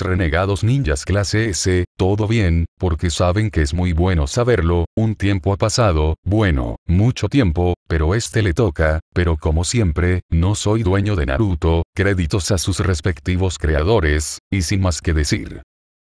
renegados ninjas clase S, todo bien, porque saben que es muy bueno saberlo, un tiempo ha pasado, bueno, mucho tiempo, pero este le toca, pero como siempre, no soy dueño de Naruto, créditos a sus respectivos creadores, y sin más que decir.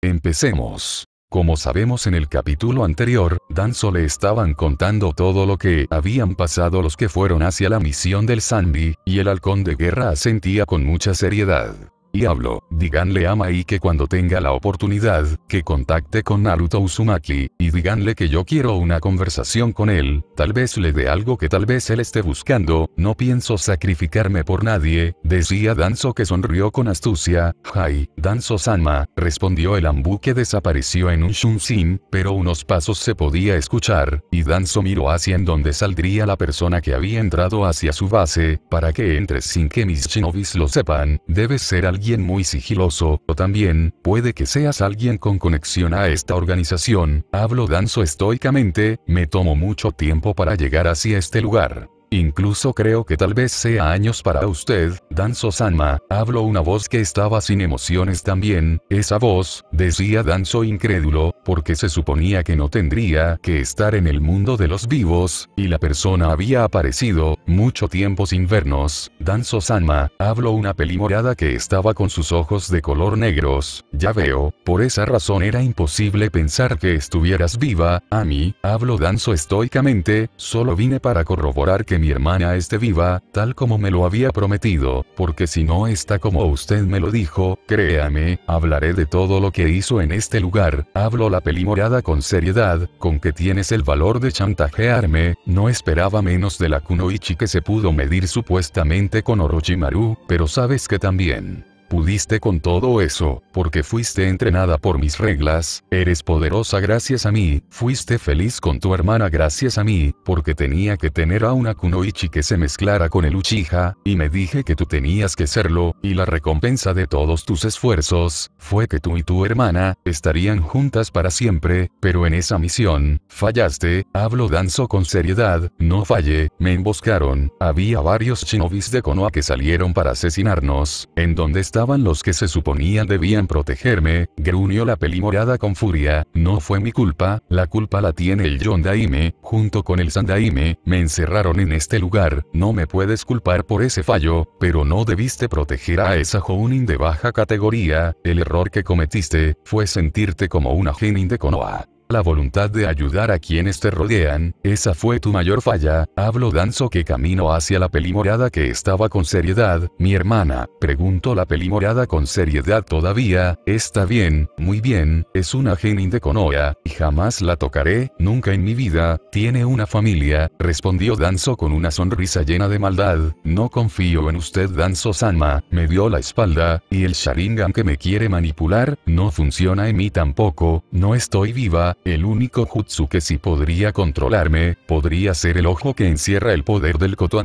Empecemos. Como sabemos en el capítulo anterior, Danzo le estaban contando todo lo que habían pasado los que fueron hacia la misión del Sanbi, y el halcón de guerra asentía con mucha seriedad. Y hablo, díganle a Mai que cuando tenga la oportunidad, que contacte con Naruto Uzumaki, y díganle que yo quiero una conversación con él, tal vez le dé algo que tal vez él esté buscando, no pienso sacrificarme por nadie, decía Danzo que sonrió con astucia, Hai, danzo sanma, respondió el ambu que desapareció en un shunshin, pero unos pasos se podía escuchar, y Danzo miró hacia en donde saldría la persona que había entrado hacia su base, para que entre sin que mis shinobis lo sepan, debe ser al alguien muy sigiloso, o también, puede que seas alguien con conexión a esta organización, hablo danzo estoicamente, me tomo mucho tiempo para llegar hacia este lugar. Incluso creo que tal vez sea años para usted, Danzo Sanma, hablo una voz que estaba sin emociones también, esa voz, decía Danzo incrédulo, porque se suponía que no tendría que estar en el mundo de los vivos, y la persona había aparecido, mucho tiempo sin vernos, Danzo Sanma, hablo una peli morada que estaba con sus ojos de color negros, ya veo, por esa razón era imposible pensar que estuvieras viva, a mí, hablo Danzo estoicamente, solo vine para corroborar que mi hermana esté viva, tal como me lo había prometido, porque si no está como usted me lo dijo, créame, hablaré de todo lo que hizo en este lugar, hablo la pelimorada con seriedad, con que tienes el valor de chantajearme, no esperaba menos de la Kunoichi que se pudo medir supuestamente con Orochimaru, pero sabes que también pudiste con todo eso, porque fuiste entrenada por mis reglas, eres poderosa gracias a mí, fuiste feliz con tu hermana gracias a mí, porque tenía que tener a una Kunoichi que se mezclara con el Uchiha, y me dije que tú tenías que serlo, y la recompensa de todos tus esfuerzos, fue que tú y tu hermana, estarían juntas para siempre, pero en esa misión, fallaste, hablo danzo con seriedad, no fallé, me emboscaron, había varios shinobis de Konoha que salieron para asesinarnos, en donde está los que se suponían debían protegerme, gruñó la peli morada con furia, no fue mi culpa, la culpa la tiene el John Daime, junto con el Sandaime, me encerraron en este lugar, no me puedes culpar por ese fallo, pero no debiste proteger a esa Jounin de baja categoría, el error que cometiste, fue sentirte como una genin de Konoha la voluntad de ayudar a quienes te rodean, esa fue tu mayor falla, hablo danzo que camino hacia la pelimorada que estaba con seriedad, mi hermana, preguntó la pelimorada con seriedad todavía, está bien, muy bien, es una genin de Konoha, y jamás la tocaré, nunca en mi vida, tiene una familia, respondió danzo con una sonrisa llena de maldad, no confío en usted danzo Sanma, me dio la espalda, y el Sharingan que me quiere manipular, no funciona en mí tampoco, no estoy viva, el único jutsu que sí podría controlarme, podría ser el ojo que encierra el poder del Koto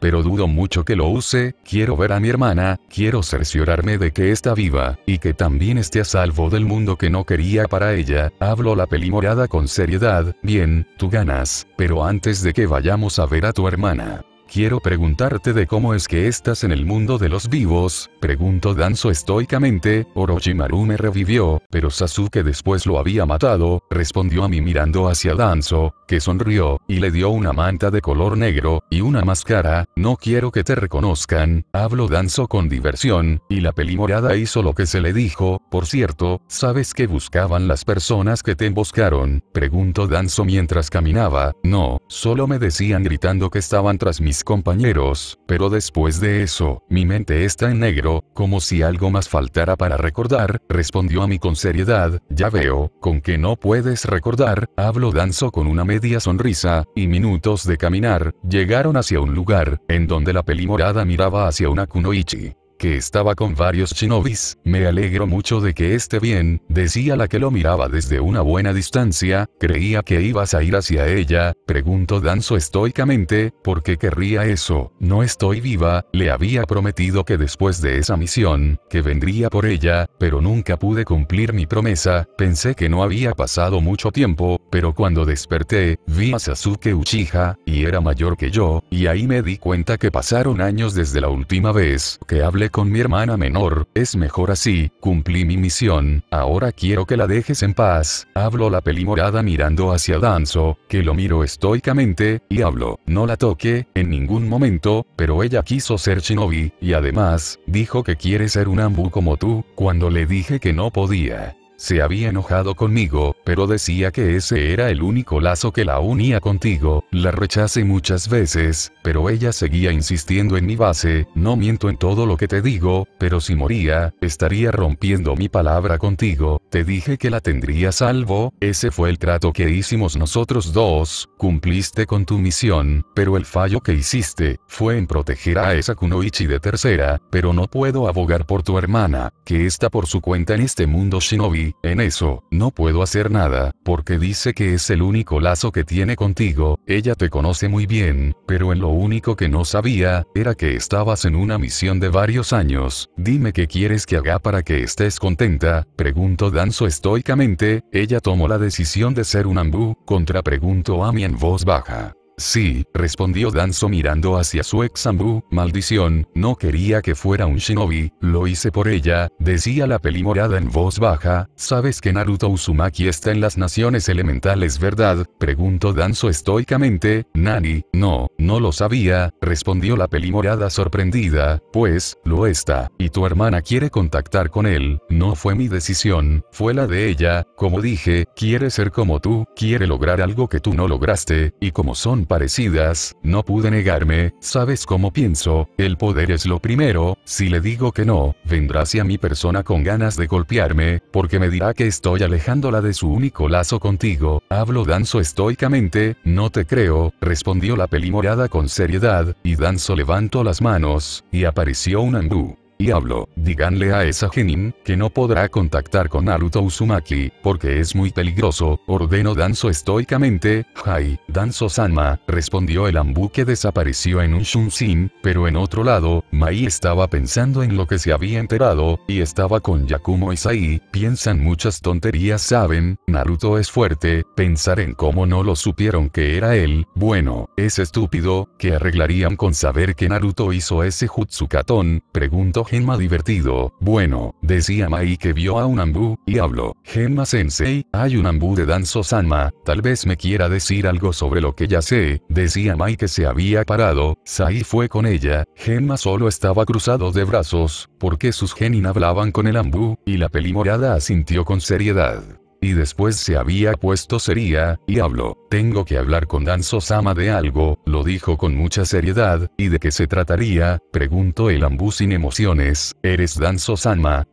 pero dudo mucho que lo use, quiero ver a mi hermana, quiero cerciorarme de que está viva, y que también esté a salvo del mundo que no quería para ella, hablo la peli morada con seriedad, bien, tú ganas, pero antes de que vayamos a ver a tu hermana, Quiero preguntarte de cómo es que estás en el mundo de los vivos, preguntó Danzo estoicamente, Orochimaru me revivió, pero Sasuke después lo había matado, respondió a mí mirando hacia Danzo, que sonrió, y le dio una manta de color negro, y una máscara, no quiero que te reconozcan, hablo Danzo con diversión, y la pelimorada hizo lo que se le dijo, por cierto, ¿sabes qué buscaban las personas que te emboscaron? Preguntó Danzo mientras caminaba, no, solo me decían gritando que estaban tras mis compañeros, pero después de eso, mi mente está en negro, como si algo más faltara para recordar, respondió a mí con seriedad, ya veo, con que no puedes recordar, hablo danzo con una media sonrisa, y minutos de caminar, llegaron hacia un lugar, en donde la peli morada miraba hacia una kunoichi que estaba con varios shinobis, me alegro mucho de que esté bien, decía la que lo miraba desde una buena distancia, creía que ibas a ir hacia ella, preguntó Danzo estoicamente, ¿por qué querría eso? No estoy viva, le había prometido que después de esa misión, que vendría por ella, pero nunca pude cumplir mi promesa, pensé que no había pasado mucho tiempo, pero cuando desperté, vi a Sasuke Uchiha, y era mayor que yo, y ahí me di cuenta que pasaron años desde la última vez que hablé con mi hermana menor, es mejor así, cumplí mi misión, ahora quiero que la dejes en paz, hablo la pelimorada mirando hacia Danzo, que lo miro estoicamente, y hablo, no la toque, en ningún momento, pero ella quiso ser shinobi, y además, dijo que quiere ser un ambu como tú, cuando le dije que no podía. Se había enojado conmigo, pero decía que ese era el único lazo que la unía contigo, la rechacé muchas veces, pero ella seguía insistiendo en mi base, no miento en todo lo que te digo, pero si moría, estaría rompiendo mi palabra contigo, te dije que la tendría salvo, ese fue el trato que hicimos nosotros dos, cumpliste con tu misión, pero el fallo que hiciste, fue en proteger a esa Kunoichi de tercera, pero no puedo abogar por tu hermana, que está por su cuenta en este mundo shinobi, en eso, no puedo hacer nada, porque dice que es el único lazo que tiene contigo, ella te conoce muy bien, pero en lo único que no sabía, era que estabas en una misión de varios años, dime qué quieres que haga para que estés contenta, pregunto Danzo estoicamente, ella tomó la decisión de ser un ambú, contrapregunto a mi en voz baja. Sí, respondió Danzo mirando hacia su ex maldición, no quería que fuera un shinobi, lo hice por ella, decía la pelimorada en voz baja, ¿sabes que Naruto Uzumaki está en las naciones elementales verdad? Preguntó Danzo estoicamente, Nani, no, no lo sabía, respondió la pelimorada sorprendida, pues, lo está, y tu hermana quiere contactar con él, no fue mi decisión, fue la de ella, como dije, quiere ser como tú, quiere lograr algo que tú no lograste, y como son parecidas, no pude negarme, sabes cómo pienso, el poder es lo primero, si le digo que no, vendrá hacia mi persona con ganas de golpearme, porque me dirá que estoy alejándola de su único lazo contigo, hablo danzo estoicamente, no te creo, respondió la pelimorada con seriedad, y danzo levantó las manos, y apareció un andú. Y díganle a esa genin, que no podrá contactar con Naruto Uzumaki, porque es muy peligroso, Ordeno Danzo estoicamente, jai, Danzo Sanma, respondió el ambu que desapareció en un shunshin, pero en otro lado, Mai estaba pensando en lo que se había enterado, y estaba con Yakumo Isai, piensan muchas tonterías saben, Naruto es fuerte, pensar en cómo no lo supieron que era él, bueno, es estúpido, que arreglarían con saber que Naruto hizo ese Jutsukatón, preguntó Genma divertido, bueno, decía Mai que vio a un ambú, y habló. Genma sensei, hay un ambú de Danzo Sanma, tal vez me quiera decir algo sobre lo que ya sé, decía Mai que se había parado, Sai fue con ella, Genma solo estaba cruzado de brazos, porque sus genin hablaban con el ambú, y la peli asintió con seriedad. Y después se había puesto seria, y habló. Tengo que hablar con Danzo Sama de algo, lo dijo con mucha seriedad, ¿y de qué se trataría? Preguntó el ambú sin emociones. ¿Eres Danzo Sama?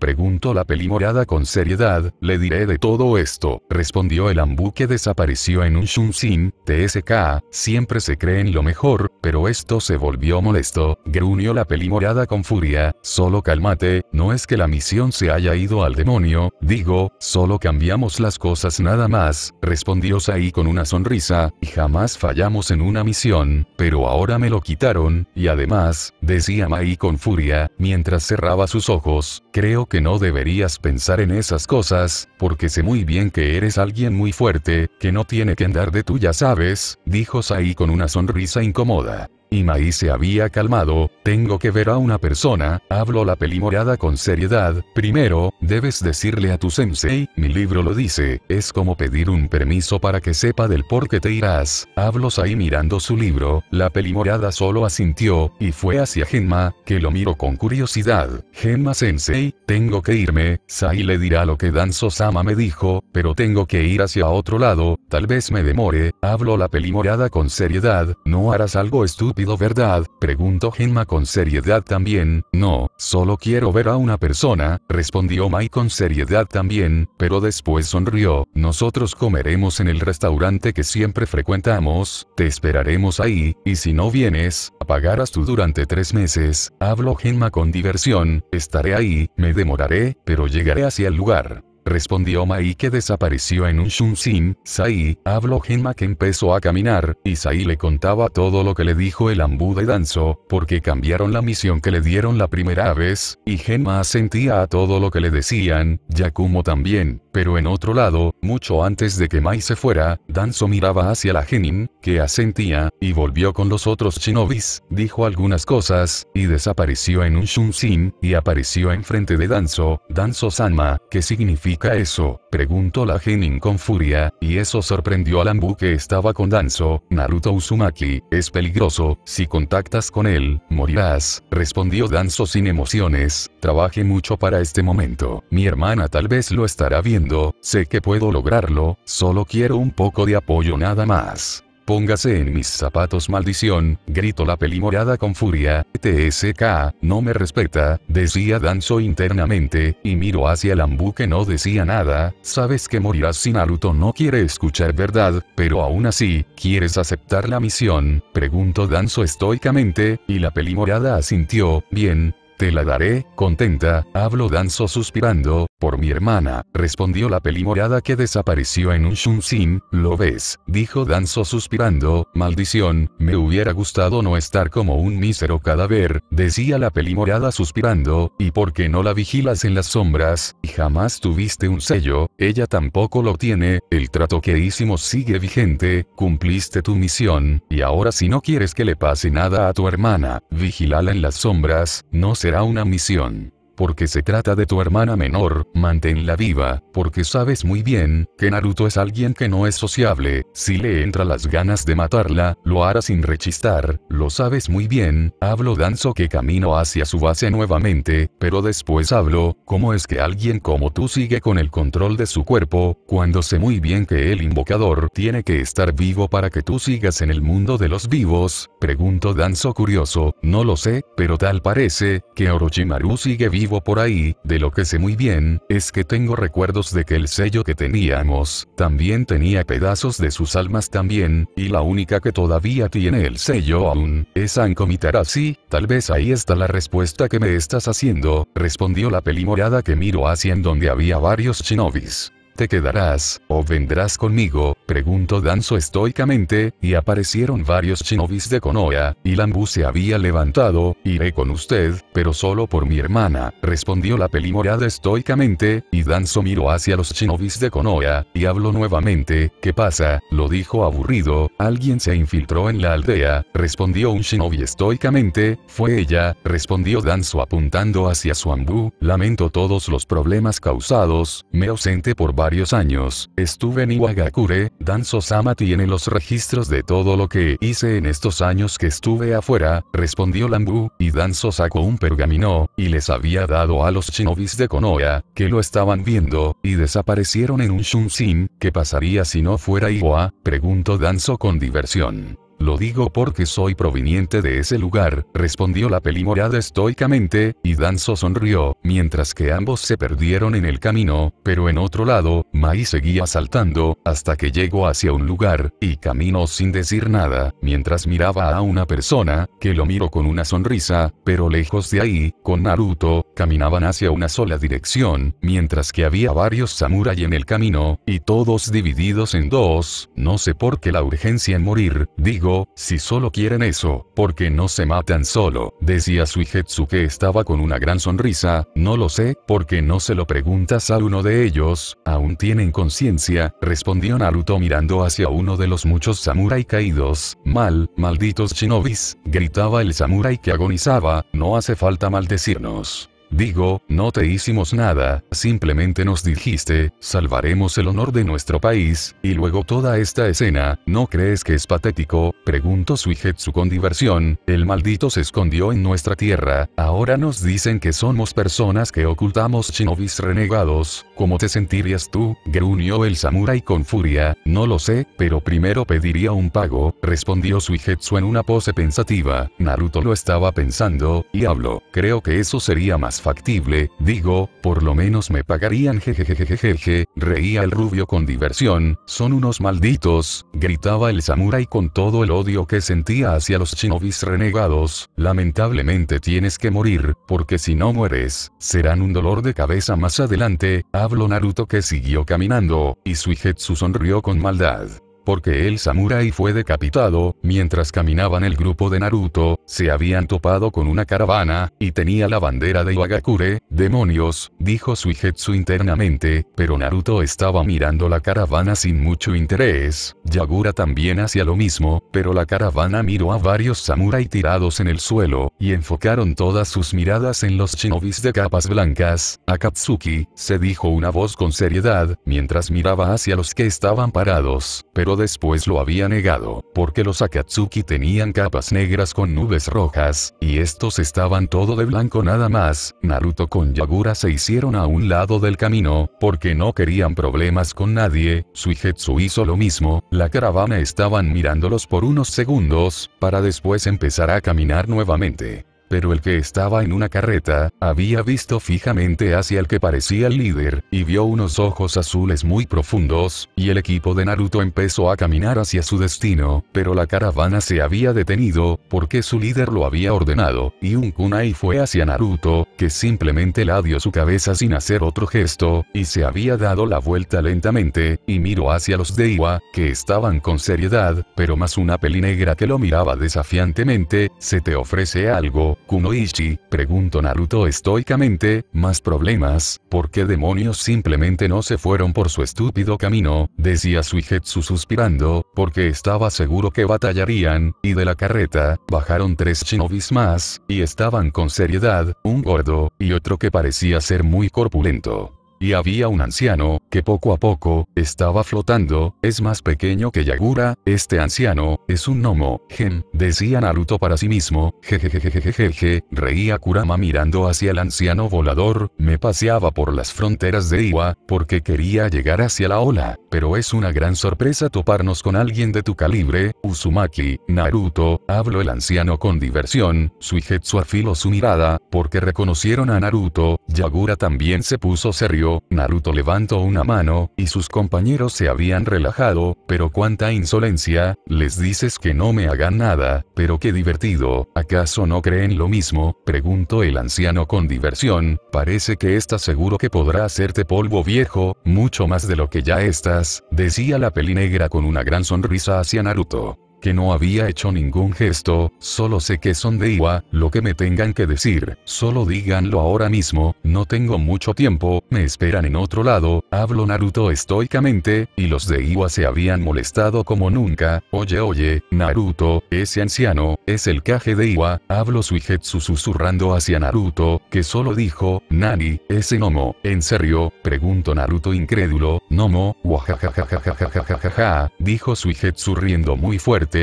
preguntó la pelimorada con seriedad, le diré de todo esto. Respondió el ambú que desapareció en un sin TSK, siempre se cree en lo mejor, pero esto se volvió molesto. Gruñó la pelimorada con furia, solo cálmate, no es que la misión se haya ido al demonio, digo, solo que cambiamos las cosas nada más, respondió Sai con una sonrisa, y jamás fallamos en una misión, pero ahora me lo quitaron, y además, decía Mai con furia, mientras cerraba sus ojos, creo que no deberías pensar en esas cosas, porque sé muy bien que eres alguien muy fuerte, que no tiene que andar de tú ya sabes, dijo Sai con una sonrisa incómoda y Maí se había calmado, tengo que ver a una persona, hablo la pelimorada con seriedad, primero, debes decirle a tu sensei, mi libro lo dice, es como pedir un permiso para que sepa del por qué te irás, hablo Sai mirando su libro, la pelimorada solo asintió, y fue hacia Genma, que lo miró con curiosidad, Genma sensei, tengo que irme, Sai le dirá lo que Danzo Sama me dijo, pero tengo que ir hacia otro lado, tal vez me demore, hablo la pelimorada con seriedad, no harás algo estúpido ¿verdad? Preguntó Genma con seriedad también. No, solo quiero ver a una persona, respondió Mai con seriedad también, pero después sonrió. Nosotros comeremos en el restaurante que siempre frecuentamos, te esperaremos ahí, y si no vienes, apagarás tú durante tres meses. habló Genma con diversión, estaré ahí, me demoraré, pero llegaré hacia el lugar. Respondió Mai que desapareció en un Shun-Sin. Sai, habló Genma que empezó a caminar, y Sai le contaba todo lo que le dijo el ambú de Danzo, porque cambiaron la misión que le dieron la primera vez, y Genma asentía a todo lo que le decían, Yakumo también, pero en otro lado, mucho antes de que Mai se fuera, Danzo miraba hacia la Genin, que asentía, y volvió con los otros shinobis, dijo algunas cosas, y desapareció en un Shun-Sin, y apareció enfrente de Danzo, Danzo Sanma, que significa significa eso? Preguntó la Genin con furia, y eso sorprendió a Lambu que estaba con Danzo, Naruto Uzumaki, es peligroso, si contactas con él, morirás, respondió Danzo sin emociones, trabajé mucho para este momento, mi hermana tal vez lo estará viendo, sé que puedo lograrlo, solo quiero un poco de apoyo nada más. Póngase en mis zapatos maldición, gritó la pelimorada con furia, TSK, no me respeta, decía Danzo internamente, y miró hacia el ambu que no decía nada, sabes que morirás sin Naruto no quiere escuchar verdad, pero aún así, ¿quieres aceptar la misión? Preguntó Danzo estoicamente, y la pelimorada asintió, bien, te la daré, contenta, hablo Danzo suspirando, por mi hermana, respondió la pelimorada que desapareció en un sin. lo ves, dijo Danzo suspirando, maldición, me hubiera gustado no estar como un mísero cadáver, decía la pelimorada suspirando, y porque no la vigilas en las sombras, y jamás tuviste un sello, ella tampoco lo tiene, el trato que hicimos sigue vigente, cumpliste tu misión, y ahora si no quieres que le pase nada a tu hermana, vigilala en las sombras, no será una misión. Porque se trata de tu hermana menor, manténla viva, porque sabes muy bien, que Naruto es alguien que no es sociable, si le entra las ganas de matarla, lo hará sin rechistar, lo sabes muy bien, hablo danzo que camino hacia su base nuevamente, pero después hablo, ¿cómo es que alguien como tú sigue con el control de su cuerpo, cuando sé muy bien que el invocador tiene que estar vivo para que tú sigas en el mundo de los vivos? Pregunto danzo curioso, no lo sé, pero tal parece, que Orochimaru sigue vivo por ahí, de lo que sé muy bien, es que tengo recuerdos de que el sello que teníamos, también tenía pedazos de sus almas también, y la única que todavía tiene el sello aún, es Ankomitarashi, así tal vez ahí está la respuesta que me estás haciendo, respondió la pelimorada que miro hacia en donde había varios shinobis. ¿Te quedarás, o vendrás conmigo? preguntó Danzo estoicamente, y aparecieron varios shinobis de Konoha, y Lambu se había levantado, iré con usted, pero solo por mi hermana, respondió la pelimorada estoicamente, y Danzo miró hacia los shinobis de Konoha, y habló nuevamente, ¿qué pasa? lo dijo aburrido, alguien se infiltró en la aldea, respondió un shinobi estoicamente, fue ella, respondió Danzo apuntando hacia su Ambu, lamento todos los problemas causados, me ausente por varios años, estuve en Iwagakure, Danzo-sama tiene los registros de todo lo que hice en estos años que estuve afuera, respondió Lambu, y Danzo sacó un pergamino, y les había dado a los shinobis de Konoha, que lo estaban viendo, y desaparecieron en un shunshin, ¿qué pasaría si no fuera Iwa? preguntó Danzo con diversión. Lo digo porque soy proveniente de ese lugar, respondió la pelimorada estoicamente, y Danzo sonrió, mientras que ambos se perdieron en el camino, pero en otro lado, Mai seguía saltando, hasta que llegó hacia un lugar, y caminó sin decir nada, mientras miraba a una persona, que lo miró con una sonrisa, pero lejos de ahí, con Naruto, caminaban hacia una sola dirección, mientras que había varios samurai en el camino, y todos divididos en dos, no sé por qué la urgencia en morir, digo si solo quieren eso, porque no se matan solo, decía Suijetsu que estaba con una gran sonrisa, no lo sé, porque no se lo preguntas a uno de ellos, aún tienen conciencia, respondió Naruto mirando hacia uno de los muchos samurai caídos, mal, malditos shinobis, gritaba el samurai que agonizaba, no hace falta maldecirnos. Digo, no te hicimos nada, simplemente nos dijiste, salvaremos el honor de nuestro país, y luego toda esta escena, ¿no crees que es patético? Preguntó Suijetsu con diversión, el maldito se escondió en nuestra tierra, ahora nos dicen que somos personas que ocultamos shinobis renegados, ¿cómo te sentirías tú? Gruñó el samurai con furia, no lo sé, pero primero pediría un pago, respondió Suijetsu en una pose pensativa, Naruto lo estaba pensando, y habló, creo que eso sería más factible, digo, por lo menos me pagarían jejejejejeje, reía el rubio con diversión, son unos malditos, gritaba el samurai con todo el odio que sentía hacia los shinobis renegados, lamentablemente tienes que morir, porque si no mueres, serán un dolor de cabeza más adelante, habló Naruto que siguió caminando, y Suijetsu sonrió con maldad porque el samurai fue decapitado, mientras caminaban el grupo de Naruto, se habían topado con una caravana, y tenía la bandera de Iwagakure, demonios, dijo Suigetsu internamente, pero Naruto estaba mirando la caravana sin mucho interés, Yagura también hacía lo mismo, pero la caravana miró a varios samurai tirados en el suelo, y enfocaron todas sus miradas en los shinobis de capas blancas, Akatsuki, se dijo una voz con seriedad, mientras miraba hacia los que estaban parados, pero después lo había negado, porque los Akatsuki tenían capas negras con nubes rojas, y estos estaban todo de blanco nada más, Naruto con Yagura se hicieron a un lado del camino, porque no querían problemas con nadie, Suijetsu hizo lo mismo, la caravana estaban mirándolos por unos segundos, para después empezar a caminar nuevamente. Pero el que estaba en una carreta, había visto fijamente hacia el que parecía el líder, y vio unos ojos azules muy profundos, y el equipo de Naruto empezó a caminar hacia su destino, pero la caravana se había detenido, porque su líder lo había ordenado, y un kunai fue hacia Naruto, que simplemente dio su cabeza sin hacer otro gesto, y se había dado la vuelta lentamente, y miró hacia los de Iwa que estaban con seriedad, pero más una peli negra que lo miraba desafiantemente, se te ofrece algo, Kunoichi, preguntó Naruto estoicamente, más problemas, ¿por qué demonios simplemente no se fueron por su estúpido camino? Decía Suigetsu suspirando, porque estaba seguro que batallarían, y de la carreta, bajaron tres shinobis más, y estaban con seriedad, un gordo, y otro que parecía ser muy corpulento. Y había un anciano, que poco a poco, estaba flotando, es más pequeño que Yagura, este anciano, es un gnomo, gen, decía Naruto para sí mismo, jejejejejejeje, reía Kurama mirando hacia el anciano volador, me paseaba por las fronteras de Iwa, porque quería llegar hacia la ola, pero es una gran sorpresa toparnos con alguien de tu calibre, Uzumaki, Naruto, habló el anciano con diversión, Suijetsu afiló su mirada, porque reconocieron a Naruto, Yagura también se puso serio Naruto levantó una mano, y sus compañeros se habían relajado, pero cuánta insolencia, les dices que no me hagan nada, pero qué divertido, ¿acaso no creen lo mismo? preguntó el anciano con diversión, parece que estás seguro que podrá hacerte polvo viejo, mucho más de lo que ya estás, decía la peli negra con una gran sonrisa hacia Naruto que no había hecho ningún gesto, solo sé que son de Iwa, lo que me tengan que decir, solo díganlo ahora mismo, no tengo mucho tiempo, me esperan en otro lado, hablo Naruto estoicamente, y los de Iwa se habían molestado como nunca, oye oye, Naruto, ese anciano, es el Kage de Iwa, hablo Suijetsu susurrando hacia Naruto, que solo dijo, Nani, ese Nomo, ¿en serio? pregunto Naruto incrédulo, Nomo, wajajajajajajajaja, dijo Suijetsu riendo muy fuerte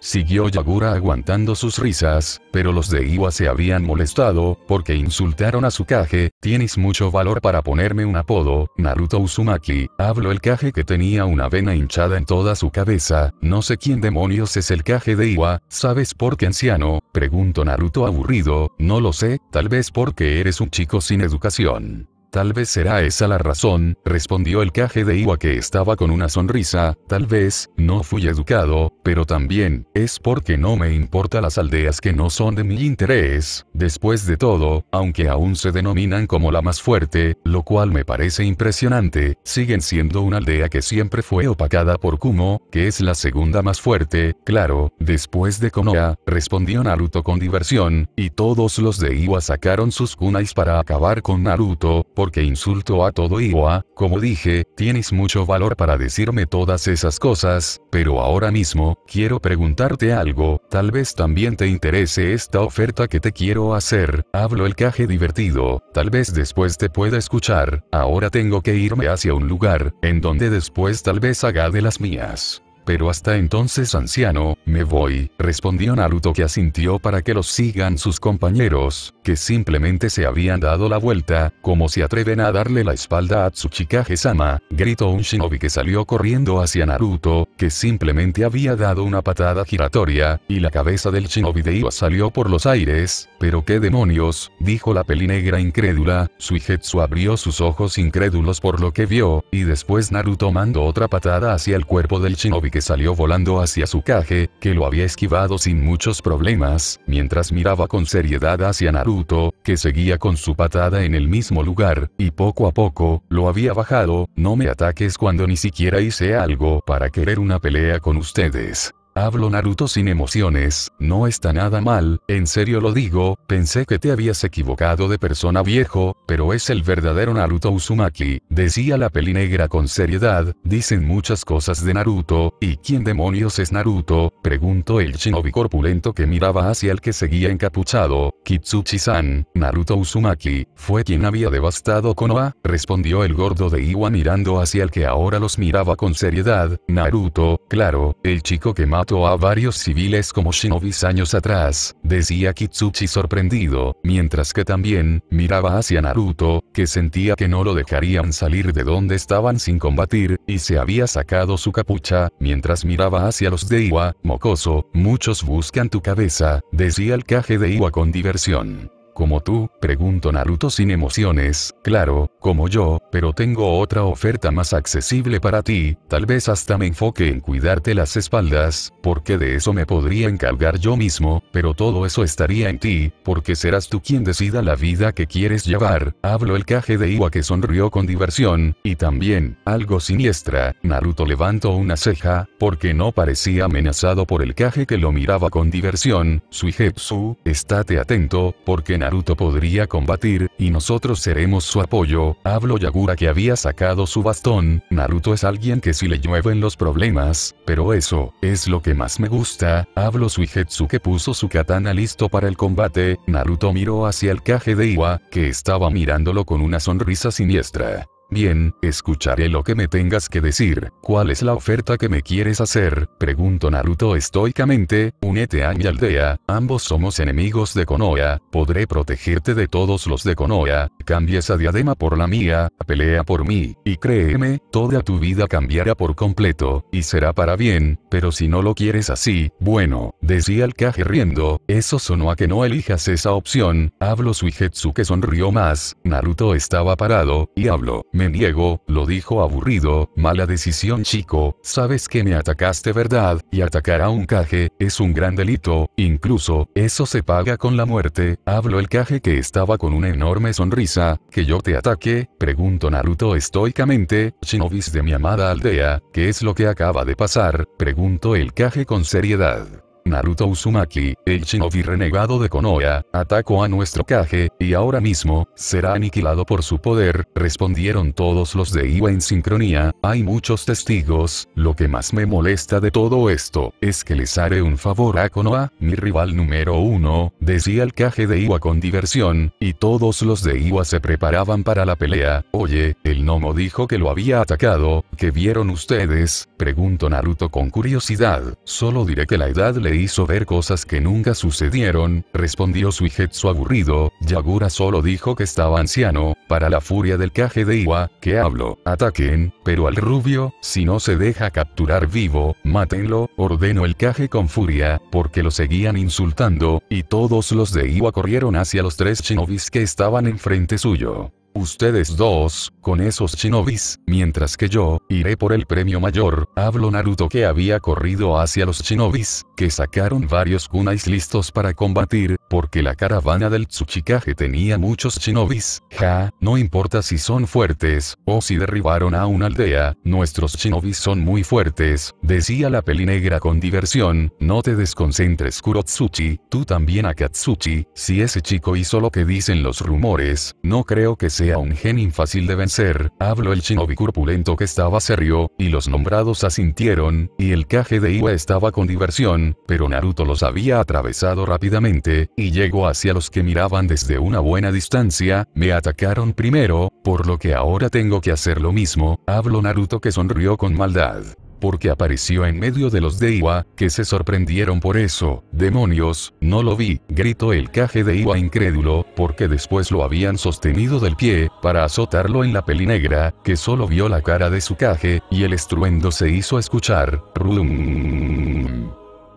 siguió Yagura aguantando sus risas, pero los de Iwa se habían molestado, porque insultaron a su caje. tienes mucho valor para ponerme un apodo, Naruto Uzumaki, habló el caje que tenía una vena hinchada en toda su cabeza, no sé quién demonios es el caje de Iwa, ¿sabes por qué anciano? preguntó Naruto aburrido, no lo sé, tal vez porque eres un chico sin educación. Tal vez será esa la razón, respondió el caje de Iwa que estaba con una sonrisa, tal vez, no fui educado, pero también, es porque no me importa las aldeas que no son de mi interés, después de todo, aunque aún se denominan como la más fuerte, lo cual me parece impresionante, siguen siendo una aldea que siempre fue opacada por Kumo, que es la segunda más fuerte, claro, después de Konoha, respondió Naruto con diversión, y todos los de Iwa sacaron sus kunais para acabar con Naruto, porque insulto a todo y como dije, tienes mucho valor para decirme todas esas cosas, pero ahora mismo, quiero preguntarte algo, tal vez también te interese esta oferta que te quiero hacer, hablo el caje divertido, tal vez después te pueda escuchar, ahora tengo que irme hacia un lugar, en donde después tal vez haga de las mías. Pero hasta entonces anciano, me voy, respondió Naruto que asintió para que los sigan sus compañeros, que simplemente se habían dado la vuelta, como si atreven a darle la espalda a Tsuchikage-sama, gritó un shinobi que salió corriendo hacia Naruto, que simplemente había dado una patada giratoria, y la cabeza del shinobi de Iwa salió por los aires, pero qué demonios, dijo la pelinegra incrédula, Suigetsu abrió sus ojos incrédulos por lo que vio, y después Naruto mandó otra patada hacia el cuerpo del shinobi que salió volando hacia su caje, que lo había esquivado sin muchos problemas, mientras miraba con seriedad hacia Naruto, que seguía con su patada en el mismo lugar, y poco a poco, lo había bajado, no me ataques cuando ni siquiera hice algo para querer una pelea con ustedes. Hablo Naruto sin emociones, no está nada mal, en serio lo digo, pensé que te habías equivocado de persona viejo, pero es el verdadero Naruto Uzumaki, decía la peli negra con seriedad, dicen muchas cosas de Naruto, ¿y quién demonios es Naruto? preguntó el shinobi corpulento que miraba hacia el que seguía encapuchado, Kitsuchi-san, Naruto Uzumaki, fue quien había devastado Konoha, respondió el gordo de Iwa mirando hacia el que ahora los miraba con seriedad, Naruto, claro, el chico que más a varios civiles como shinobis años atrás, decía Kitsuchi sorprendido, mientras que también, miraba hacia Naruto, que sentía que no lo dejarían salir de donde estaban sin combatir, y se había sacado su capucha, mientras miraba hacia los de Iwa, mocoso, muchos buscan tu cabeza, decía el caje de Iwa con diversión. Como tú, pregunto Naruto sin emociones, claro, como yo, pero tengo otra oferta más accesible para ti, tal vez hasta me enfoque en cuidarte las espaldas, porque de eso me podría encargar yo mismo, pero todo eso estaría en ti, porque serás tú quien decida la vida que quieres llevar, hablo el caje de Iwa que sonrió con diversión, y también, algo siniestra, Naruto levantó una ceja, porque no parecía amenazado por el caje que lo miraba con diversión, Suigetsu, estate atento, porque Naruto podría combatir, y nosotros seremos su apoyo, hablo Yagura que había sacado su bastón, Naruto es alguien que si le llueven los problemas, pero eso, es lo que más me gusta, hablo Suijetsu que puso su katana listo para el combate, Naruto miró hacia el caje de Iwa, que estaba mirándolo con una sonrisa siniestra. Bien, escucharé lo que me tengas que decir. ¿Cuál es la oferta que me quieres hacer? pregunto Naruto estoicamente. Únete a mi aldea, ambos somos enemigos de Konoha, podré protegerte de todos los de Konoha. Cambia esa diadema por la mía, pelea por mí, y créeme, toda tu vida cambiará por completo, y será para bien, pero si no lo quieres así, bueno, decía el caje riendo, eso sonó a que no elijas esa opción. Hablo Suijetsu que sonrió más, Naruto estaba parado, y hablo. Me niego, lo dijo aburrido, mala decisión chico, sabes que me atacaste verdad, y atacar a un caje, es un gran delito, incluso, eso se paga con la muerte, habló el caje que estaba con una enorme sonrisa, que yo te ataque, preguntó Naruto estoicamente, shinobis de mi amada aldea, ¿qué es lo que acaba de pasar? preguntó el caje con seriedad. Naruto Uzumaki, el shinobi renegado de Konoha, atacó a nuestro Kage, y ahora mismo, será aniquilado por su poder, respondieron todos los de Iwa en sincronía, hay muchos testigos, lo que más me molesta de todo esto, es que les haré un favor a Konoha, mi rival número uno, decía el Kage de Iwa con diversión, y todos los de Iwa se preparaban para la pelea, oye, el Nomo dijo que lo había atacado, ¿qué vieron ustedes? preguntó Naruto con curiosidad, solo diré que la edad le hizo ver cosas que nunca sucedieron, respondió Suijetsu aburrido, Yagura solo dijo que estaba anciano, para la furia del caje de Iwa, que hablo, ataquen, pero al rubio, si no se deja capturar vivo, mátenlo, ordenó el caje con furia, porque lo seguían insultando, y todos los de Iwa corrieron hacia los tres shinobis que estaban enfrente suyo. Ustedes dos, con esos shinobis, mientras que yo, iré por el premio mayor, hablo Naruto que había corrido hacia los shinobis, que sacaron varios kunais listos para combatir, porque la caravana del Tsuchikage tenía muchos shinobis, ja, no importa si son fuertes, o si derribaron a una aldea, nuestros shinobis son muy fuertes, decía la peli negra con diversión, no te desconcentres Kurotsuchi, tú también Akatsuchi, si ese chico hizo lo que dicen los rumores, no creo que sea un genin fácil de vencer ser, habló el shinobi corpulento que estaba serio, y los nombrados asintieron, y el caje de Iwa estaba con diversión, pero Naruto los había atravesado rápidamente, y llegó hacia los que miraban desde una buena distancia, me atacaron primero, por lo que ahora tengo que hacer lo mismo, habló Naruto que sonrió con maldad porque apareció en medio de los de Iwa, que se sorprendieron por eso. ¡Demonios, no lo vi! gritó el caje de Iwa incrédulo, porque después lo habían sostenido del pie, para azotarlo en la pelinegra, que solo vio la cara de su caje, y el estruendo se hizo escuchar. ¡Rum!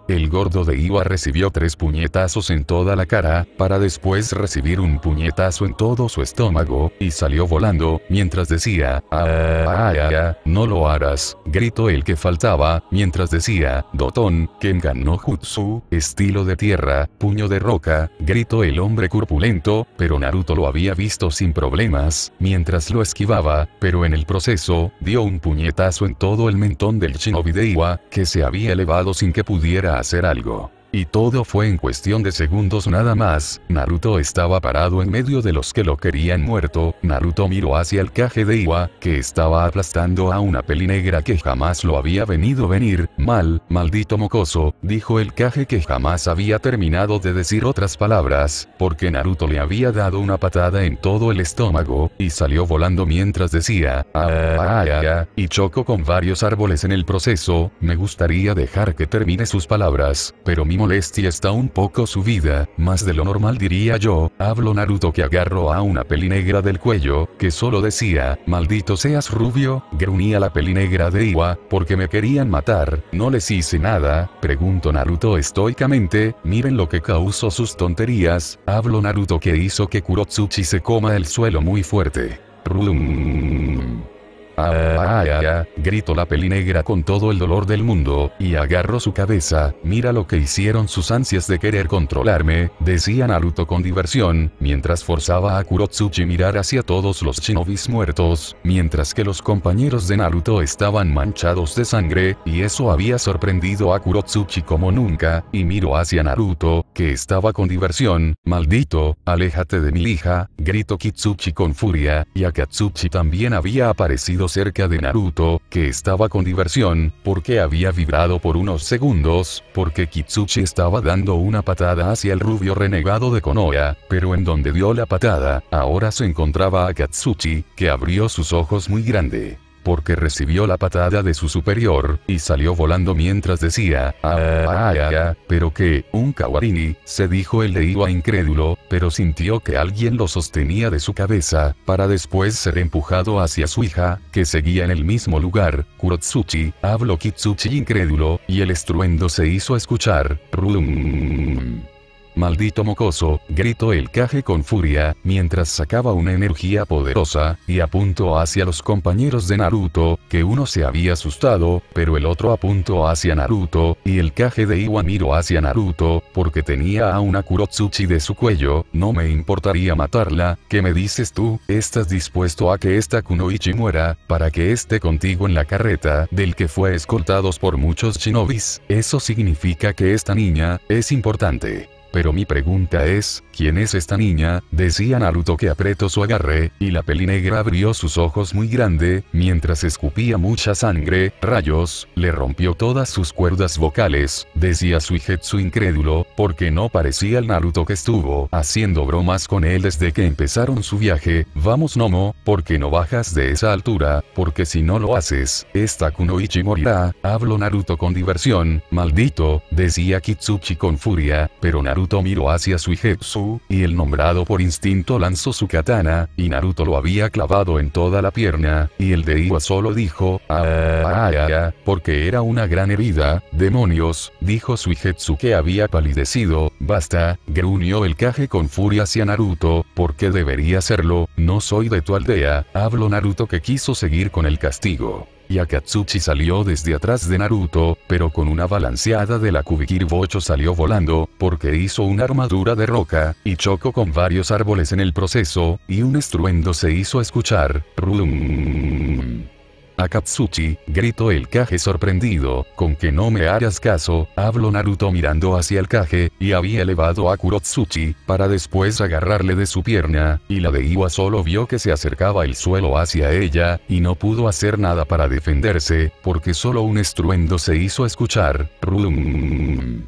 El gordo de Iwa recibió tres puñetazos en toda la cara, para después recibir un puñetazo en todo su estómago, y salió volando, mientras decía, ah, ah, ah, ah no lo harás, gritó el que faltaba, mientras decía, dotón, Kengan no Jutsu, estilo de tierra, puño de roca, gritó el hombre corpulento, pero Naruto lo había visto sin problemas, mientras lo esquivaba, pero en el proceso, dio un puñetazo en todo el mentón del shinobi de Iwa, que se había elevado sin que pudiera hacer algo. Y todo fue en cuestión de segundos nada más, Naruto estaba parado en medio de los que lo querían muerto, Naruto miró hacia el caje de Iwa, que estaba aplastando a una peli negra que jamás lo había venido venir, mal, maldito mocoso, dijo el caje que jamás había terminado de decir otras palabras, porque Naruto le había dado una patada en todo el estómago, y salió volando mientras decía, ah, ah, ah, ah y chocó con varios árboles en el proceso, me gustaría dejar que termine sus palabras, pero mi molestia está un poco vida, más de lo normal diría yo, hablo Naruto que agarró a una peli negra del cuello, que solo decía, maldito seas rubio, gruñía la peli negra de Iwa, porque me querían matar, no les hice nada, pregunto Naruto estoicamente, miren lo que causó sus tonterías, hablo Naruto que hizo que Kurotsuchi se coma el suelo muy fuerte. Ah, ah gritó la negra con todo el dolor del mundo, y agarró su cabeza, mira lo que hicieron sus ansias de querer controlarme, decía Naruto con diversión, mientras forzaba a Kurotsuchi mirar hacia todos los shinobis muertos, mientras que los compañeros de Naruto estaban manchados de sangre, y eso había sorprendido a Kurotsuchi como nunca, y miró hacia Naruto, que estaba con diversión, maldito, aléjate de mi hija, gritó Kitsuchi con furia, y Akatsuchi también había aparecido cerca de Naruto, que estaba con diversión, porque había vibrado por unos segundos, porque Kitsuchi estaba dando una patada hacia el rubio renegado de Konoha, pero en donde dio la patada, ahora se encontraba a Katsuchi, que abrió sus ojos muy grande porque recibió la patada de su superior, y salió volando mientras decía, ah, ah, ah, ah pero que, un kawarini, se dijo el de Iwa incrédulo, pero sintió que alguien lo sostenía de su cabeza, para después ser empujado hacia su hija, que seguía en el mismo lugar, Kurotsuchi, habló Kitsuchi incrédulo, y el estruendo se hizo escuchar, rum. Maldito mocoso, gritó el Kage con furia, mientras sacaba una energía poderosa, y apuntó hacia los compañeros de Naruto, que uno se había asustado, pero el otro apuntó hacia Naruto, y el Kage de Iwa miró hacia Naruto, porque tenía a una Kurotsuchi de su cuello, no me importaría matarla, ¿qué me dices tú? ¿Estás dispuesto a que esta Kunoichi muera, para que esté contigo en la carreta, del que fue escoltados por muchos shinobis? Eso significa que esta niña, es importante. Pero mi pregunta es, ¿quién es esta niña? Decía Naruto que apretó su agarre, y la peli negra abrió sus ojos muy grande, mientras escupía mucha sangre, rayos, le rompió todas sus cuerdas vocales, decía Suijetsu incrédulo, porque no parecía el Naruto que estuvo haciendo bromas con él desde que empezaron su viaje, vamos Nomo, porque no bajas de esa altura, porque si no lo haces, esta Kunoichi morirá, habló Naruto con diversión, maldito, decía Kitsuchi con furia, pero Naruto Naruto miró hacia Suijetsu y el nombrado por instinto lanzó su katana, y Naruto lo había clavado en toda la pierna, y el de Iwa solo dijo, ah, ah, ah, ah porque era una gran herida, demonios, dijo Suijetsu que había palidecido, basta, gruñó el caje con furia hacia Naruto, porque debería hacerlo, no soy de tu aldea, habló Naruto que quiso seguir con el castigo. Yakatsuchi salió desde atrás de Naruto, pero con una balanceada de la Kubikirbocho salió volando, porque hizo una armadura de roca, y chocó con varios árboles en el proceso, y un estruendo se hizo escuchar, rum. Akatsuchi, gritó el Kage sorprendido, con que no me hagas caso, habló Naruto mirando hacia el Kage, y había elevado a Kurotsuchi, para después agarrarle de su pierna, y la de Iwa solo vio que se acercaba el suelo hacia ella, y no pudo hacer nada para defenderse, porque solo un estruendo se hizo escuchar, rum.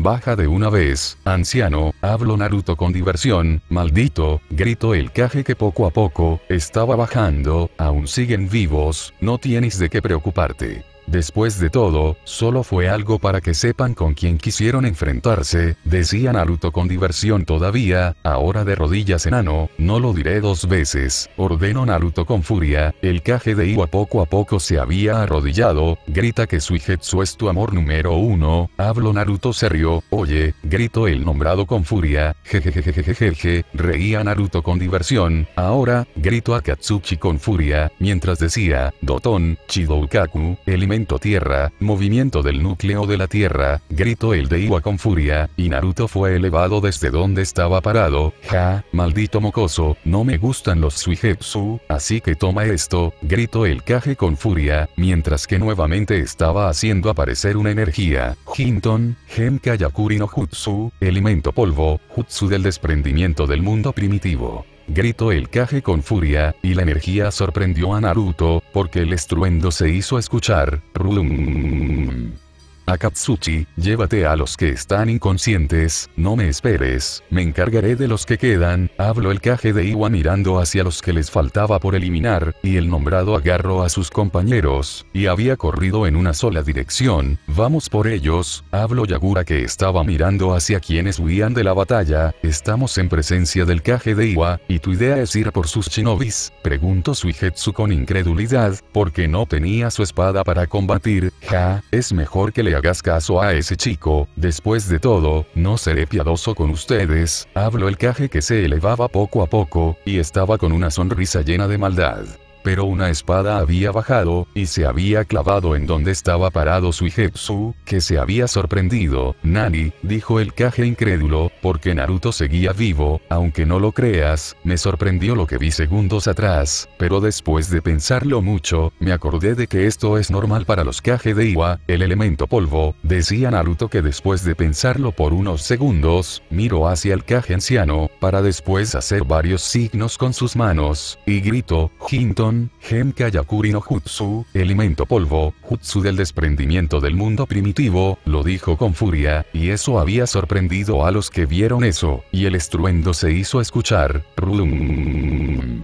Baja de una vez, anciano, hablo Naruto con diversión, maldito, gritó el caje que poco a poco, estaba bajando, aún siguen vivos, no tienes de qué preocuparte. Después de todo, solo fue algo para que sepan con quién quisieron enfrentarse, decía Naruto con diversión todavía, ahora de rodillas enano, no lo diré dos veces, ordenó Naruto con furia, el Kage de Iwa poco a poco se había arrodillado, grita que Suijetsu es tu amor número uno, hablo Naruto serio, oye, gritó el nombrado con furia, jejejejejeje, reía Naruto con diversión, ahora, gritó a Katsuchi con furia, mientras decía, Doton, Chidoukaku, elimina tierra, movimiento del núcleo de la tierra, gritó el de Iwa con furia, y Naruto fue elevado desde donde estaba parado, ja, maldito mocoso, no me gustan los suijetsu, así que toma esto, gritó el Kage con furia, mientras que nuevamente estaba haciendo aparecer una energía, Hinton, Gen Kayakuri no Jutsu, elemento polvo, Jutsu del desprendimiento del mundo primitivo gritó el Kage con furia, y la energía sorprendió a Naruto, porque el estruendo se hizo escuchar. Rum. Akatsuchi, llévate a los que están inconscientes, no me esperes, me encargaré de los que quedan, habló el caje de Iwa mirando hacia los que les faltaba por eliminar, y el nombrado agarró a sus compañeros, y había corrido en una sola dirección, vamos por ellos, habló Yagura que estaba mirando hacia quienes huían de la batalla, estamos en presencia del caje de Iwa, y tu idea es ir por sus shinobis, preguntó Suijetsu con incredulidad, porque no tenía su espada para combatir, ja, es mejor que le hagas caso a ese chico, después de todo, no seré piadoso con ustedes, habló el caje que se elevaba poco a poco, y estaba con una sonrisa llena de maldad pero una espada había bajado, y se había clavado en donde estaba parado su Suigetsu, que se había sorprendido. Nani, dijo el Kage incrédulo, porque Naruto seguía vivo, aunque no lo creas, me sorprendió lo que vi segundos atrás, pero después de pensarlo mucho, me acordé de que esto es normal para los Kage de Iwa, el elemento polvo, decía Naruto que después de pensarlo por unos segundos, miró hacia el Kage anciano, para después hacer varios signos con sus manos, y gritó, Hinton, Hemka no Jutsu, elemento polvo, Jutsu del desprendimiento del mundo primitivo, lo dijo con furia, y eso había sorprendido a los que vieron eso, y el estruendo se hizo escuchar, rum.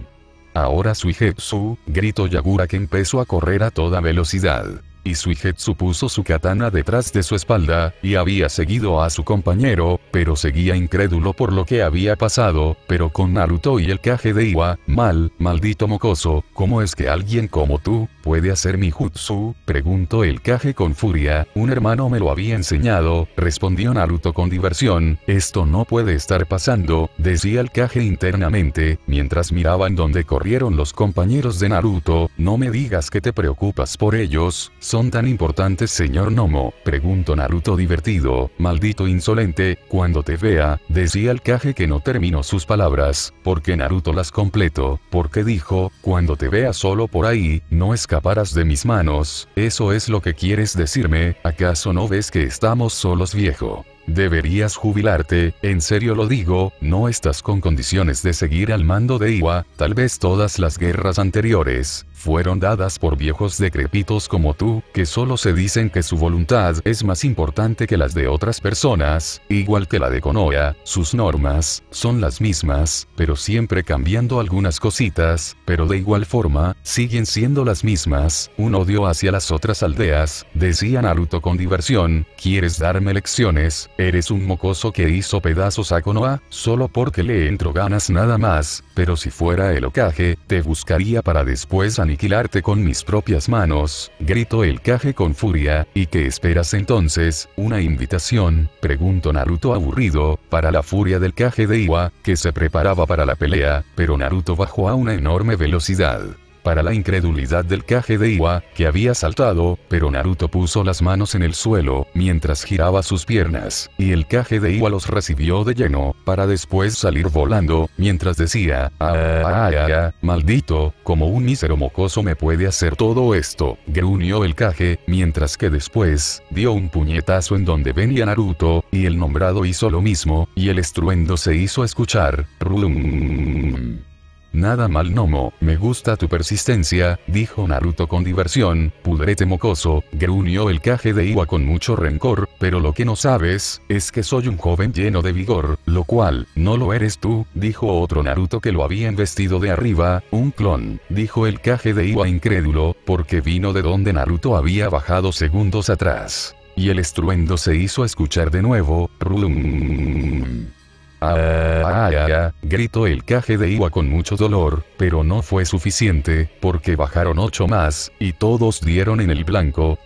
Ahora Suijetsu, gritó Yagura que empezó a correr a toda velocidad y Suijetsu puso su katana detrás de su espalda, y había seguido a su compañero, pero seguía incrédulo por lo que había pasado, pero con Naruto y el caje de Iwa, mal, maldito mocoso, ¿cómo es que alguien como tú, puede hacer mi jutsu? preguntó el Kage con furia, un hermano me lo había enseñado, respondió Naruto con diversión, esto no puede estar pasando, decía el Kage internamente, mientras miraban donde corrieron los compañeros de Naruto, no me digas que te preocupas por ellos, son tan importantes señor Nomo, preguntó Naruto divertido, maldito insolente, cuando te vea, decía el Kage que no terminó sus palabras, porque Naruto las completó, porque dijo, cuando te vea solo por ahí, no es paras de mis manos, eso es lo que quieres decirme, ¿acaso no ves que estamos solos viejo? Deberías jubilarte, en serio lo digo, no estás con condiciones de seguir al mando de Iwa, tal vez todas las guerras anteriores, fueron dadas por viejos decrepitos como tú, que solo se dicen que su voluntad es más importante que las de otras personas, igual que la de Konoha, sus normas, son las mismas, pero siempre cambiando algunas cositas, pero de igual forma, siguen siendo las mismas, un odio hacia las otras aldeas, decía Naruto con diversión, ¿quieres darme lecciones? Eres un mocoso que hizo pedazos a Konoha, solo porque le entro ganas nada más, pero si fuera el ocaje, te buscaría para después animar alquilarte con mis propias manos, gritó el caje con furia, ¿y qué esperas entonces? ¿Una invitación? preguntó Naruto aburrido, para la furia del caje de Iwa, que se preparaba para la pelea, pero Naruto bajó a una enorme velocidad para la incredulidad del de Iwa, que había saltado, pero Naruto puso las manos en el suelo, mientras giraba sus piernas, y el de Iwa los recibió de lleno, para después salir volando, mientras decía, ah, ah, ah, ah maldito, como un mísero mocoso me puede hacer todo esto, gruñó el Kage, mientras que después, dio un puñetazo en donde venía Naruto, y el nombrado hizo lo mismo, y el estruendo se hizo escuchar, rum. Nada mal Nomo, me gusta tu persistencia, dijo Naruto con diversión, pudrete mocoso, gruñó el caje de Iwa con mucho rencor, pero lo que no sabes, es que soy un joven lleno de vigor, lo cual, no lo eres tú, dijo otro Naruto que lo había vestido de arriba, un clon, dijo el caje de Iwa incrédulo, porque vino de donde Naruto había bajado segundos atrás. Y el estruendo se hizo escuchar de nuevo, rum. Ah, eh, gritó el caje de Iwa con mucho dolor, pero no fue suficiente, porque bajaron ocho más, y todos dieron en el blanco.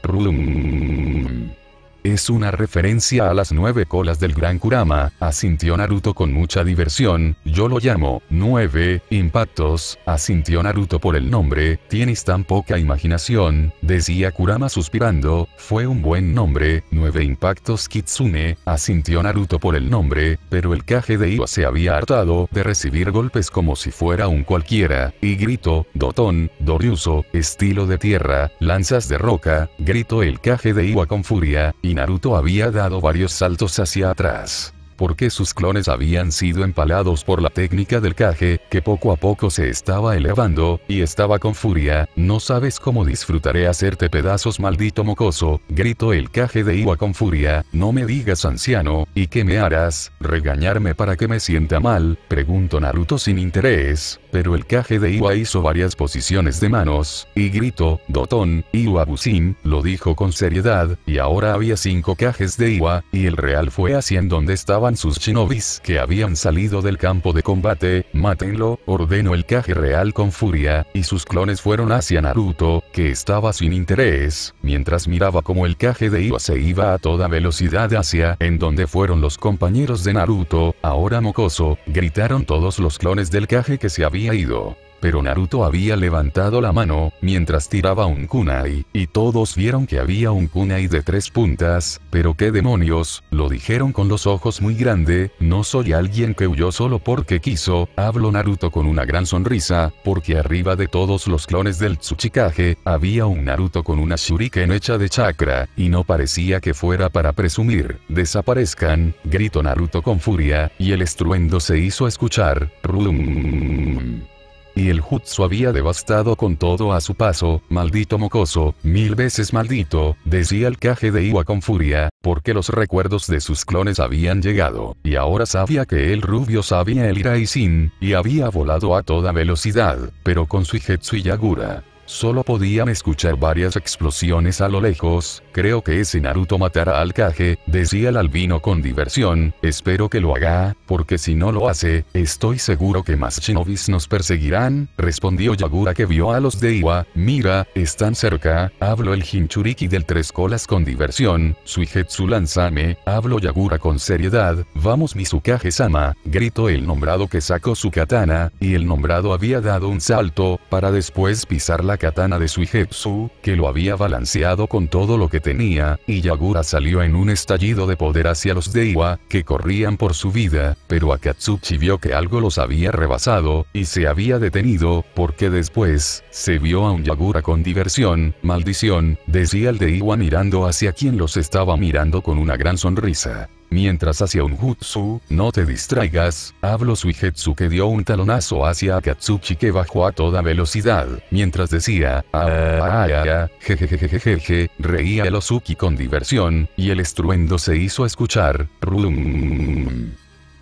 Es una referencia a las nueve colas del gran Kurama, asintió Naruto con mucha diversión, yo lo llamo, nueve, impactos, asintió Naruto por el nombre, tienes tan poca imaginación, decía Kurama suspirando, fue un buen nombre, nueve impactos Kitsune, asintió Naruto por el nombre, pero el caje de Iwa se había hartado de recibir golpes como si fuera un cualquiera, y gritó, Dotón, Doriuso, estilo de tierra, lanzas de roca, gritó el caje de Iwa con furia, y Naruto había dado varios saltos hacia atrás porque sus clones habían sido empalados por la técnica del caje, que poco a poco se estaba elevando, y estaba con furia, no sabes cómo disfrutaré hacerte pedazos maldito mocoso, gritó el caje de Iwa con furia, no me digas anciano, ¿y qué me harás? ¿Regañarme para que me sienta mal? Preguntó Naruto sin interés, pero el caje de Iwa hizo varias posiciones de manos, y gritó, Dotón, Iwa Busin, lo dijo con seriedad, y ahora había cinco Kages de Iwa, y el real fue hacia en donde estaba sus shinobis que habían salido del campo de combate, matenlo, ordenó el Kage Real con furia, y sus clones fueron hacia Naruto, que estaba sin interés, mientras miraba como el Kage de Iwa se iba a toda velocidad hacia en donde fueron los compañeros de Naruto, ahora mocoso, gritaron todos los clones del Kage que se había ido. Pero Naruto había levantado la mano, mientras tiraba un kunai, y todos vieron que había un kunai de tres puntas, pero qué demonios, lo dijeron con los ojos muy grande, no soy alguien que huyó solo porque quiso, habló Naruto con una gran sonrisa, porque arriba de todos los clones del Tsuchikage, había un Naruto con una shuriken hecha de chakra, y no parecía que fuera para presumir, desaparezcan, gritó Naruto con furia, y el estruendo se hizo escuchar, rum y el jutsu había devastado con todo a su paso, maldito mocoso, mil veces maldito, decía el caje de Iwa con furia, porque los recuerdos de sus clones habían llegado, y ahora sabía que el rubio sabía el Iraisin, y había volado a toda velocidad, pero con su jetsu y Yagura, Solo podían escuchar varias explosiones a lo lejos, creo que ese Naruto matará al Kage, decía el albino con diversión, espero que lo haga, porque si no lo hace, estoy seguro que más shinobis nos perseguirán, respondió Yagura que vio a los de Iwa, mira, están cerca, hablo el Hinchuriki del tres colas con diversión, Suijetsu lanzame, hablo Yagura con seriedad, vamos Mizukage-sama, gritó el nombrado que sacó su katana, y el nombrado había dado un salto, para después pisar la katana de Suigetsu, que lo había balanceado con todo lo que tenía, y Yagura salió en un estallido de poder hacia los Deiwa, que corrían por su vida, pero Akatsuchi vio que algo los había rebasado, y se había detenido, porque después, se vio a un Yagura con diversión, maldición, decía el Deiwa mirando hacia quien los estaba mirando con una gran sonrisa. Mientras hacia un jutsu, no te distraigas, habló Suijetsu que dio un talonazo hacia Akatsuki que bajó a toda velocidad, mientras decía, ah, jejejejejeje, ah, ah, ah, reía el Ozuki con diversión, y el estruendo se hizo escuchar, rum.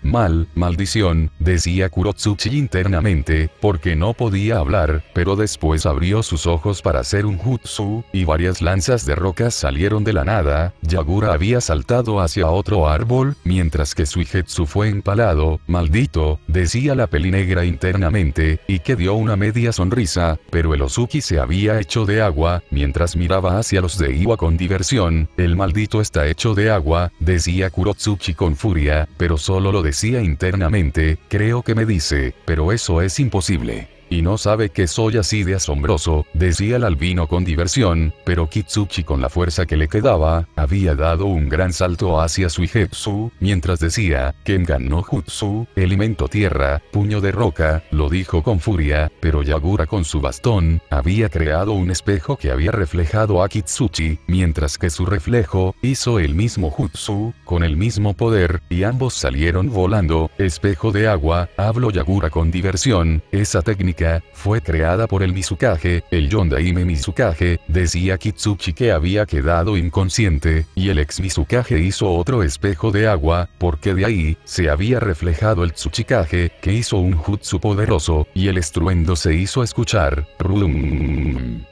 Mal, maldición, decía Kurotsuchi internamente, porque no podía hablar, pero después abrió sus ojos para hacer un jutsu, y varias lanzas de rocas salieron de la nada, Yagura había saltado hacia otro árbol, mientras que Suijetsu fue empalado, maldito, decía la peli negra internamente, y que dio una media sonrisa, pero el Ozuki se había hecho de agua, mientras miraba hacia los de Iwa con diversión, el maldito está hecho de agua, decía Kurotsuchi con furia, pero solo lo decía decía internamente, creo que me dice, pero eso es imposible. Y no sabe que soy así de asombroso, decía el albino con diversión, pero Kitsuchi con la fuerza que le quedaba, había dado un gran salto hacia su ijetsu, mientras decía, Kengan no Jutsu, elemento tierra, puño de roca, lo dijo con furia, pero Yagura con su bastón, había creado un espejo que había reflejado a Kitsuchi, mientras que su reflejo, hizo el mismo Jutsu, con el mismo poder, y ambos salieron volando, espejo de agua, hablo Yagura con diversión, esa técnica fue creada por el Mizukage, el Yondaime Mizukage, decía Kitsuchi que había quedado inconsciente, y el ex Mizukage hizo otro espejo de agua, porque de ahí, se había reflejado el Tsuchikage, que hizo un jutsu poderoso, y el estruendo se hizo escuchar, rum.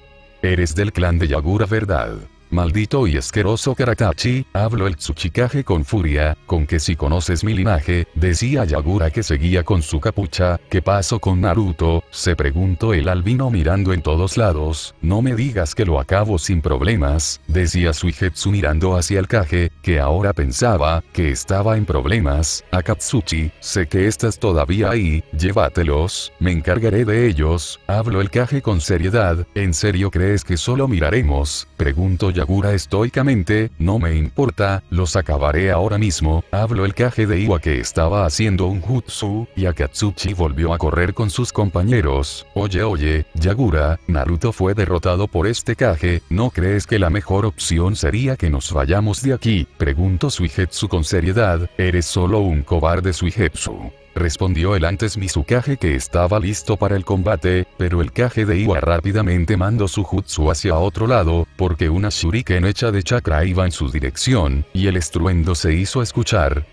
Eres del clan de Yagura verdad. Maldito y asqueroso Karakachi, habló el Tsuchikage con furia, con que si conoces mi linaje, decía Yagura que seguía con su capucha, ¿qué pasó con Naruto? se preguntó el albino mirando en todos lados, no me digas que lo acabo sin problemas, decía Suijetsu mirando hacia el Kage, que ahora pensaba, que estaba en problemas, Akatsuchi, sé que estás todavía ahí, llévatelos, me encargaré de ellos, habló el Kage con seriedad, ¿en serio crees que solo miraremos? preguntó Yagura estoicamente, no me importa, los acabaré ahora mismo, habló el Kage de Iwa que estaba haciendo un jutsu, y Akatsuchi volvió a correr con sus compañeros, oye oye, Yagura, Naruto fue derrotado por este Kage, ¿no crees que la mejor opción sería que nos vayamos de aquí? Preguntó Suijetsu con seriedad, eres solo un cobarde Suijetsu. Respondió el antes Mizukage que estaba listo para el combate, pero el Kage de Iwa rápidamente mandó su jutsu hacia otro lado, porque una shuriken hecha de chakra iba en su dirección, y el estruendo se hizo escuchar.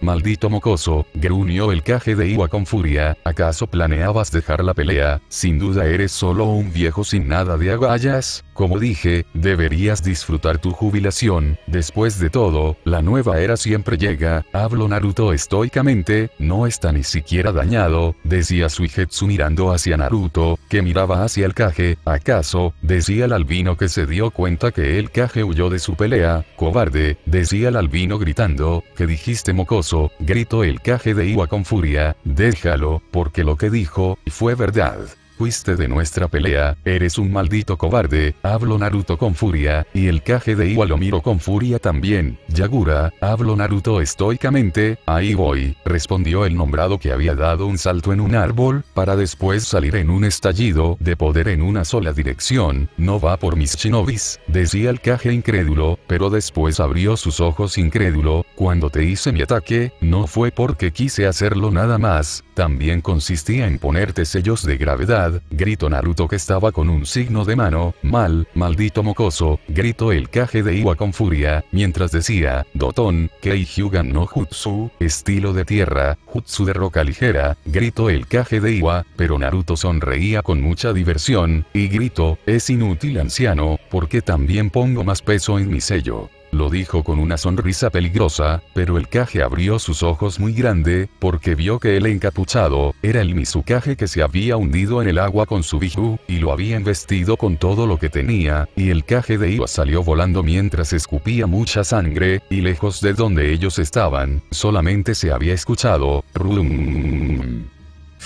Maldito mocoso, gruñó el caje de Iwa con furia, ¿acaso planeabas dejar la pelea? Sin duda eres solo un viejo sin nada de agallas, como dije, deberías disfrutar tu jubilación, después de todo, la nueva era siempre llega, hablo Naruto estoicamente, no está ni siquiera dañado, decía Suijetsu mirando hacia Naruto, que miraba hacia el caje, ¿acaso? decía el albino que se dio cuenta que el caje huyó de su pelea, cobarde, decía el albino gritando, ¿qué dijiste mocoso? gritó el caje de Iwa con furia, déjalo, porque lo que dijo, fue verdad. Fuiste de nuestra pelea, eres un maldito cobarde, hablo Naruto con furia, y el caje de Iwa lo miro con furia también, Yagura, hablo Naruto estoicamente, ahí voy, respondió el nombrado que había dado un salto en un árbol, para después salir en un estallido de poder en una sola dirección, no va por mis shinobis, decía el caje incrédulo, pero después abrió sus ojos incrédulo, cuando te hice mi ataque, no fue porque quise hacerlo nada más, también consistía en ponerte sellos de gravedad, grito gritó Naruto que estaba con un signo de mano, mal, maldito mocoso, gritó el caje de Iwa con furia, mientras decía, Doton, Kei Hyugan no Jutsu, estilo de tierra, Jutsu de roca ligera, gritó el caje de Iwa, pero Naruto sonreía con mucha diversión, y gritó, es inútil anciano, porque también pongo más peso en mi sello. Lo dijo con una sonrisa peligrosa, pero el caje abrió sus ojos muy grande, porque vio que el encapuchado, era el Mizukage que se había hundido en el agua con su biju, y lo había embestido con todo lo que tenía, y el caje de Iwa salió volando mientras escupía mucha sangre, y lejos de donde ellos estaban, solamente se había escuchado, rum.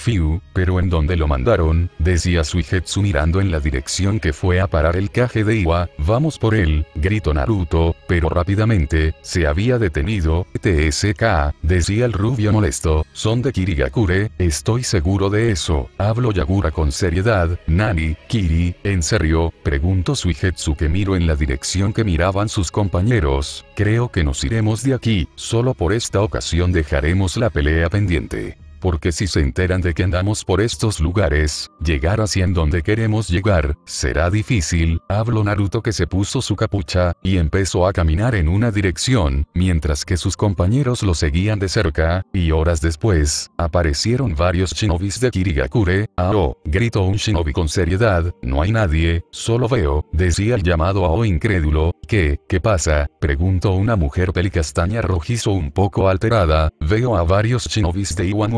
Fiu, pero ¿en donde lo mandaron? Decía Suijetsu mirando en la dirección que fue a parar el caje de Iwa, vamos por él, gritó Naruto, pero rápidamente, se había detenido, TSK, decía el rubio molesto, son de Kirigakure, estoy seguro de eso, hablo Yagura con seriedad, Nani, Kiri, ¿en serio? Preguntó Suijetsu que miro en la dirección que miraban sus compañeros, creo que nos iremos de aquí, solo por esta ocasión dejaremos la pelea pendiente porque si se enteran de que andamos por estos lugares, llegar hacia en donde queremos llegar, será difícil, habló Naruto que se puso su capucha, y empezó a caminar en una dirección, mientras que sus compañeros lo seguían de cerca, y horas después, aparecieron varios shinobis de Kirigakure, Ao, gritó un shinobi con seriedad, no hay nadie, solo veo, decía el llamado Ao incrédulo, ¿qué, qué pasa? preguntó una mujer pelicastaña rojizo un poco alterada, veo a varios shinobis de Iwa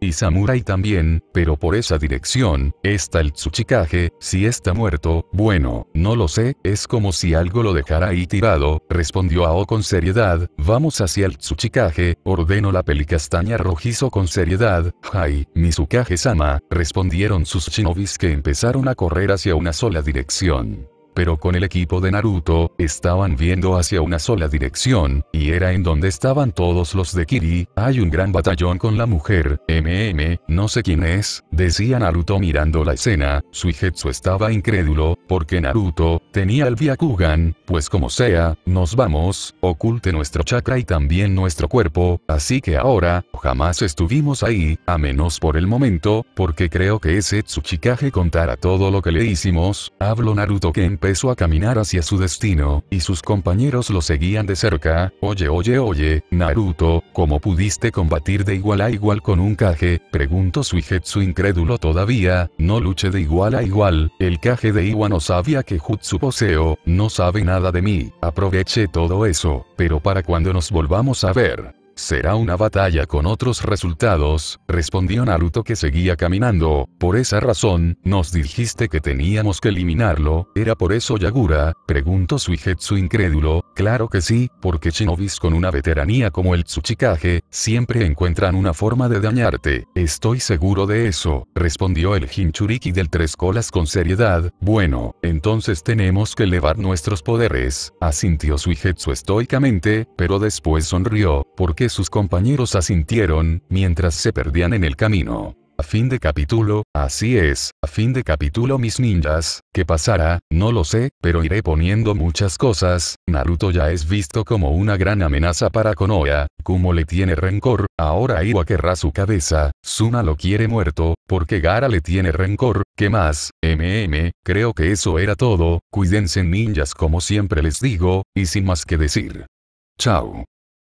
y Samurai también, pero por esa dirección, está el Tsuchikage, si está muerto, bueno, no lo sé, es como si algo lo dejara ahí tirado, respondió Ao con seriedad, vamos hacia el Tsuchikage, ordenó la pelicastaña rojizo con seriedad, jai, Mizukage-sama, respondieron sus shinobis que empezaron a correr hacia una sola dirección pero con el equipo de Naruto, estaban viendo hacia una sola dirección, y era en donde estaban todos los de Kiri, hay un gran batallón con la mujer, MM, no sé quién es, decía Naruto mirando la escena, Suigetsu estaba incrédulo, porque Naruto, tenía el Byakugan, pues como sea, nos vamos, oculte nuestro chakra y también nuestro cuerpo, así que ahora, jamás estuvimos ahí, a menos por el momento, porque creo que ese Tsuchikaje contara todo lo que le hicimos, habló Naruto que empezó a caminar hacia su destino, y sus compañeros lo seguían de cerca, oye oye oye, Naruto, ¿cómo pudiste combatir de igual a igual con un Kage? Preguntó Suigetsu incrédulo todavía, no luche de igual a igual, el Kage de Iwa no sabía que Jutsu poseo, no sabe nada de mí, aproveché todo eso, pero para cuando nos volvamos a ver, será una batalla con otros resultados, respondió Naruto que seguía caminando, por esa razón, nos dijiste que teníamos que eliminarlo, ¿era por eso Yagura? preguntó Suijetsu incrédulo, claro que sí, porque shinobis con una veteranía como el Tsuchikage, siempre encuentran una forma de dañarte, estoy seguro de eso, respondió el Hinchuriki del Tres Colas con seriedad, bueno, entonces tenemos que elevar nuestros poderes, asintió Suijetsu estoicamente, pero después sonrió, porque sus compañeros asintieron, mientras se perdían en el camino. A fin de capítulo, así es, a fin de capítulo mis ninjas, ¿qué pasará? No lo sé, pero iré poniendo muchas cosas, Naruto ya es visto como una gran amenaza para Konoha, Kumo le tiene rencor, ahora Iwa querrá su cabeza, Suna lo quiere muerto, porque Gara le tiene rencor, ¿qué más? MM, creo que eso era todo, cuídense ninjas como siempre les digo, y sin más que decir. Chao.